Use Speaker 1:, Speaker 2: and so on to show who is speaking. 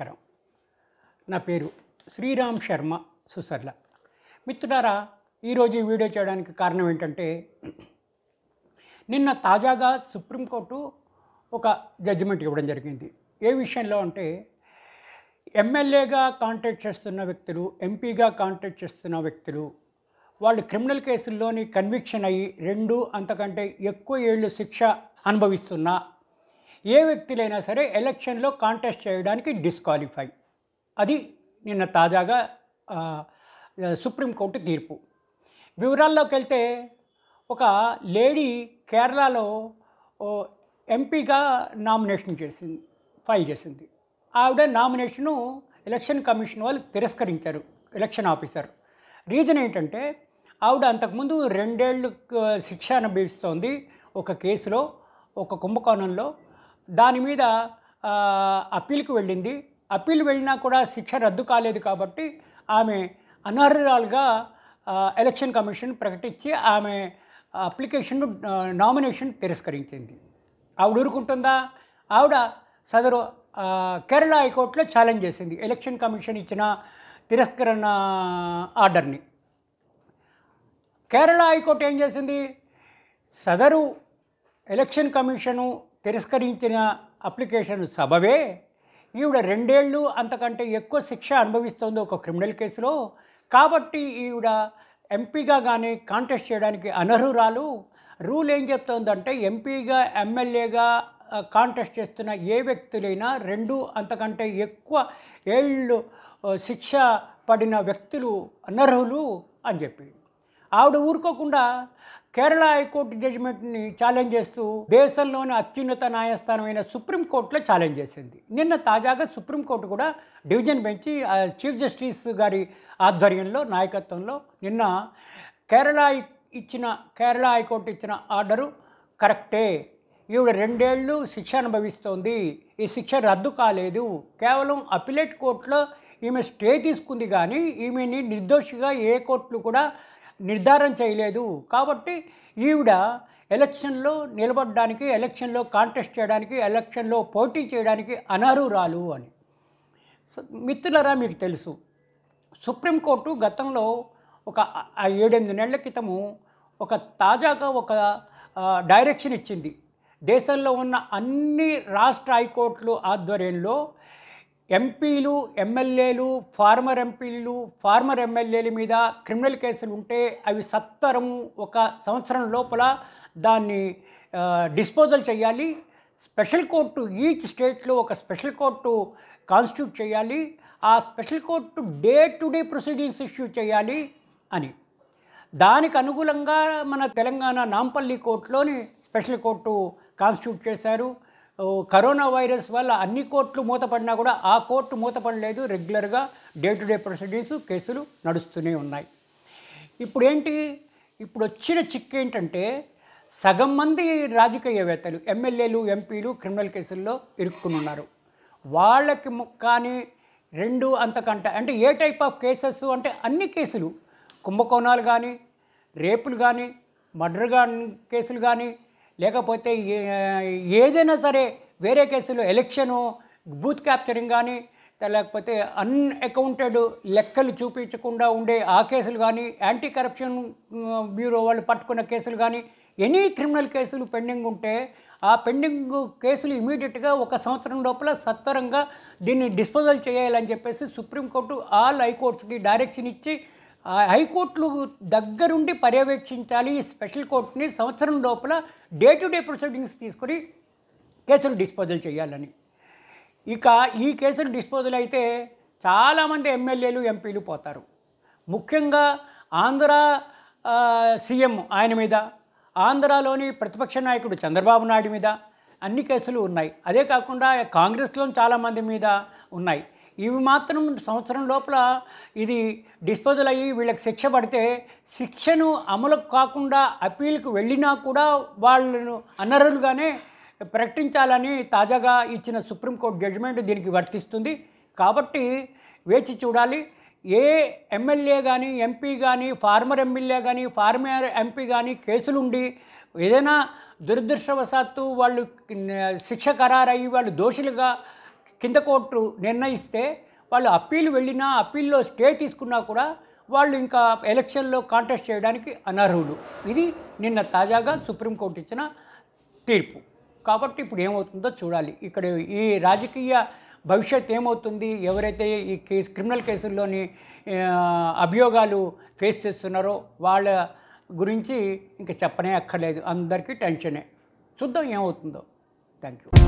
Speaker 1: నమస్కారం నా పేరు శ్రీరామ్ శర్మ సుసర్ల మిత్రులారా ఈరోజు ఈ వీడియో చేయడానికి కారణం ఏంటంటే నిన్న తాజాగా సుప్రీంకోర్టు ఒక జడ్జిమెంట్ ఇవ్వడం జరిగింది ఏ విషయంలో అంటే ఎమ్మెల్యేగా కాంటాక్ట్ చేస్తున్న వ్యక్తులు ఎంపీగా కాంటాక్ట్ చేస్తున్న వ్యక్తులు వాళ్ళు క్రిమినల్ కేసుల్లోని కన్విక్షన్ అయ్యి రెండు అంతకంటే ఎక్కువ ఏళ్ళు శిక్ష అనుభవిస్తున్నా ఏ వ్యక్తులైనా సరే ఎలక్షన్లో కాంటెస్ట్ చేయడానికి డిస్క్వాలిఫై అది నిన్న తాజాగా సుప్రీంకోర్టు తీర్పు వివరాల్లోకి వెళ్తే ఒక లేడీ కేరళలో ఎంపీగా నామినేషన్ చేసింది ఫైల్ చేసింది ఆవిడ నామినేషను ఎలక్షన్ కమిషన్ వాళ్ళు తిరస్కరించారు ఎలక్షన్ ఆఫీసర్ రీజన్ ఏంటంటే ఆవిడ అంతకుముందు రెండేళ్ళు శిక్ష అనుభవిస్తోంది ఒక కేసులో ఒక కుంభకోణంలో దాని మీద అప్పీల్కి వెళ్ళింది అప్పీల్ వెళ్ళినా కూడా శిక్ష రద్దు కాలేదు కాబట్టి ఆమె అనర్హురాలుగా ఎలక్షన్ కమిషన్ ప్రకటించి ఆమె అప్లికేషన్ నామినేషన్ తిరస్కరించింది ఆవిడ ఊరుకుంటుందా ఆవిడ సదరు కేరళ హైకోర్టులో ఛాలెంజ్ చేసింది ఎలక్షన్ కమిషన్ ఇచ్చిన తిరస్కరణ ఆర్డర్ని కేరళ హైకోర్టు ఏం చేసింది సదరు ఎలక్షన్ కమిషను తిరస్కరించిన అప్లికేషన్ సబబే ఈవిడ రెండేళ్ళు అంతకంటే ఎక్కువ శిక్ష అనుభవిస్తోంది ఒక క్రిమినల్ కేసులో కాబట్టి ఈవిడ ఎంపీగా కానీ కాంటెస్ట్ చేయడానికి అనర్హురాలు రూల్ ఏం చెప్తోందంటే ఎంపీగా ఎమ్మెల్యేగా కాంటెస్ట్ చేస్తున్న ఏ వ్యక్తులైనా రెండు అంతకంటే ఎక్కువ ఏళ్ళు శిక్ష పడిన వ్యక్తులు అనర్హులు అని చెప్పి ఆవిడ ఊరుకోకుండా కేరళ హైకోర్టు జడ్జిమెంట్ని ఛాలెంజ్ చేస్తూ దేశంలోని అత్యున్నత న్యాయస్థానమైన సుప్రీంకోర్టులో ఛాలెంజ్ చేసింది నిన్న తాజాగా సుప్రీంకోర్టు కూడా డివిజన్ బెంచ్ చీఫ్ జస్టిస్ గారి ఆధ్వర్యంలో నాయకత్వంలో నిన్న కేరళ ఇచ్చిన కేరళ హైకోర్టు ఇచ్చిన ఆర్డరు కరెక్టే ఈవిడ రెండేళ్లు శిక్ష అనుభవిస్తోంది ఈ శిక్ష రద్దు కాలేదు కేవలం అపిలేట్ కోర్టులో ఈమె స్టే తీసుకుంది కానీ ఈమెని నిర్దోషిగా ఏ కోర్టులు కూడా నిర్ధారం చేయలేదు కాబట్టి ఈవిడ ఎలక్షన్లో నిలబడడానికి ఎలక్షన్లో కాంటెస్ట్ చేయడానికి ఎలక్షన్లో పోటీ చేయడానికి అనర్హురాలు అని మిత్రులరా మీకు తెలుసు సుప్రీంకోర్టు గతంలో ఒక ఏడెనిమిది నెలల క్రితము ఒక తాజాగా ఒక డైరెక్షన్ ఇచ్చింది దేశంలో ఉన్న అన్ని రాష్ట్ర హైకోర్టులు ఆధ్వర్యంలో ఎంపీలు ఎమ్మెల్యేలు ఫార్మర్ ఎంపీలు ఫార్మర్ ఎమ్మెల్యేల మీద క్రిమినల్ కేసులు ఉంటే అవి సత్వరం ఒక సంవత్సరం లోపల దాన్ని డిస్పోజల్ చేయాలి స్పెషల్ కోర్టు ఈచ్ స్టేట్లో ఒక స్పెషల్ కోర్టు కాన్స్టిట్యూట్ చేయాలి ఆ special court day to day proceedings issue చేయాలి అని దానికి అనుగుణంగా మన తెలంగాణ నాంపల్లి కోర్టులోని స్పెషల్ కోర్టు కాన్స్టిట్యూట్ చేశారు కరోనా వైరస్ వల్ల అన్ని కోర్టులు మూతపడినా కూడా ఆ కోర్టు మూతపడలేదు రెగ్యులర్గా డే టు డే ప్రొసీడింగ్స్ కేసులు నడుస్తూనే ఉన్నాయి ఇప్పుడు ఏంటి ఇప్పుడు వచ్చిన చిక్ ఏంటంటే సగం మంది రాజకీయవేత్తలు ఎమ్మెల్యేలు ఎంపీలు క్రిమినల్ కేసుల్లో ఇరుక్కునున్నారు వాళ్ళకి కానీ రెండు అంతకంట అంటే ఏ టైప్ ఆఫ్ కేసెస్ అంటే అన్ని కేసులు కుంభకోణాలు కానీ రేపులు కానీ మర్డర్ కానీ కేసులు కానీ లేకపోతే ఏదైనా సరే వేరే కేసులో ఎలక్షను బూత్ క్యాప్చరింగ్ కానీ లేకపోతే అన్అకౌంటెడ్ లెక్కలు చూపించకుండా ఉండే ఆ కేసులు కానీ యాంటీ కరప్షన్ బ్యూరో వాళ్ళు పట్టుకున్న కేసులు కానీ ఎనీ క్రిమినల్ కేసులు పెండింగ్ ఉంటే ఆ పెండింగ్ కేసులు ఇమీడియట్గా ఒక సంవత్సరం లోపల సత్వరంగా దీన్ని డిస్పోజల్ చేయాలని చెప్పేసి సుప్రీంకోర్టు ఆల్ హైకోర్ట్స్కి డైరెక్షన్ ఇచ్చి హైకోర్టులు దగ్గరుండి పర్యవేక్షించాలి ఈ స్పెషల్ కోర్టుని సంవత్సరం లోపల డే టు డే ప్రొసీడింగ్స్ తీసుకొని కేసులు డిస్పోజల్ చేయాలని ఇక ఈ కేసులు డిస్పోజల్ అయితే చాలామంది ఎమ్మెల్యేలు ఎంపీలు పోతారు ముఖ్యంగా ఆంధ్ర సీఎం ఆయన మీద ఆంధ్రాలోని ప్రతిపక్ష నాయకుడు చంద్రబాబు నాయుడు మీద అన్ని కేసులు ఉన్నాయి అదే కాకుండా కాంగ్రెస్లో చాలామంది మీద ఉన్నాయి ఇవి మాత్రం సంవత్సరం లోపల ఇది డిస్పోజల్ అయ్యి వీళ్ళకి శిక్ష పడితే శిక్షను అమలు కాకుండా అప్పీల్కు వెళ్ళినా కూడా వాళ్ళను అనర్హులుగానే ప్రకటించాలని తాజాగా ఇచ్చిన సుప్రీంకోర్టు జడ్జిమెంట్ దీనికి వర్తిస్తుంది కాబట్టి వేచి చూడాలి ఏ ఎమ్మెల్యే కానీ ఎంపీ కానీ ఫార్మర్ ఎమ్మెల్యే కానీ ఫార్మర్ ఎంపీ కానీ కేసులుండి ఏదైనా దురదృష్టవశాత్తు వాళ్ళు శిక్ష ఖరారయ్యి వాళ్ళు దోషులుగా కింద కోర్టు నిర్ణయిస్తే వాళ్ళు అప్పీల్ వెళ్ళినా అప్పీల్లో స్టే తీసుకున్నా కూడా వాళ్ళు ఇంకా ఎలక్షన్లో కాంటెస్ట్ చేయడానికి అనర్హులు ఇది నిన్న తాజాగా సుప్రీంకోర్టు ఇచ్చిన తీర్పు కాబట్టి ఇప్పుడు ఏమవుతుందో చూడాలి ఇక్కడ ఈ రాజకీయ భవిష్యత్ ఏమవుతుంది ఎవరైతే ఈ కేసు క్రిమినల్ కేసుల్లోని అభియోగాలు ఫేస్ చేస్తున్నారో వాళ్ళ గురించి ఇంకా చెప్పనే అక్కర్లేదు అందరికీ టెన్షనే చూద్దాం ఏమవుతుందో థ్యాంక్ యూ